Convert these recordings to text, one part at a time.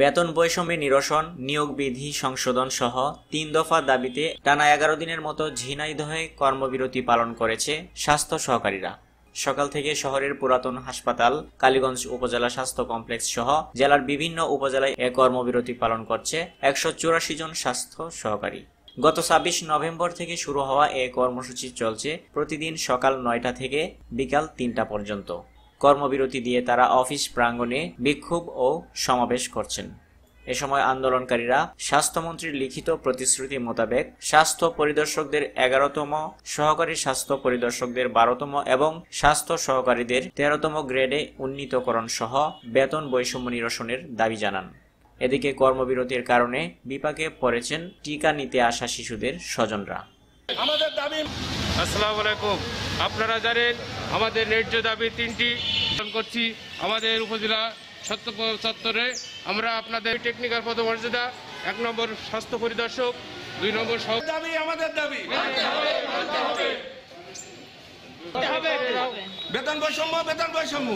বেতন বৈষম্য নিরসন নিয়োগ বিধি সংশোধন সহ তিন দফা দাবিতে টানা এগারো দিনের মতো ঝিনাইদহে কর্মবিরতি পালন করেছে স্বাস্থ্য সহকারীরা সকাল থেকে শহরের পুরাতন হাসপাতাল কালীগঞ্জ উপজেলা স্বাস্থ্য কমপ্লেক্স সহ জেলার বিভিন্ন উপজেলায় এ কর্মবিরতি পালন করছে একশো চুরাশি জন স্বাস্থ্য সহকারী গত ছাব্বিশ নভেম্বর থেকে শুরু হওয়া এ কর্মসূচি চলছে প্রতিদিন সকাল নয়টা থেকে বিকাল তিনটা পর্যন্ত কর্মবিরতি দিয়ে তারা অফিস প্রাঙ্গণে বিক্ষোভ ও সমাবেশ করছেন এ সময় আন্দোলনকারীরা স্বাস্থ্যমন্ত্রীর লিখিত প্রতিশ্রুতি মোতাবেক স্বাস্থ্য পরিদর্শকদের এগারোতম সহকারী স্বাস্থ্য পরিদর্শকদের বারোতম এবং স্বাস্থ্য সহকারীদের তেরোতম গ্রেডে উন্নীতকরণ সহ বেতন বৈষম্য নিরসনের দাবি জানান এদিকে কর্মবিরতির কারণে বিপাকে পড়েছেন টিকা নিতে আসা শিশুদের স্বজনরা আমাদের দাবি আসসালামু আলাইকুম আপনারা জানেন আমাদের ন্যায্য দাবি তিনটি করছি আমাদের উপজেলা সত্তরে আমরা আপনাদের টেকনিক্যাল পদমর্যাদা এক নম্বর স্বাস্থ্য পরিদর্শক দুই নম্বর দাবি আমাদের দাবি বেতন বৈষম্য বেতন বৈষম্য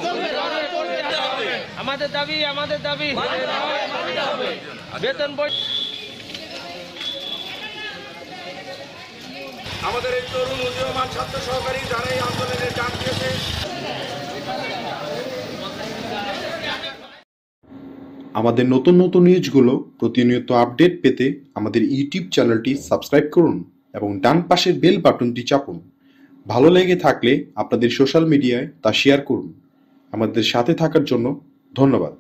আমাদের দাবি আমাদের দাবি বেতন বৈষম্য আমাদের এই তরুণ উদীয়মান ছাত্র সহকারী যারা এই আন্দোলনে ডাক দিয়েছে আমাদের নতুন নতুন নিউজগুলো প্রতিনিয়ত আপডেট পেতে আমাদের ইউটিউব চ্যানেলটি সাবস্ক্রাইব করুন এবং ডান পাশের বেল বাটনটি চাপুন ভালো লেগে থাকলে আপনাদের সোশ্যাল মিডিয়ায় তা শেয়ার করুন আমাদের সাথে থাকার জন্য ধন্যবাদ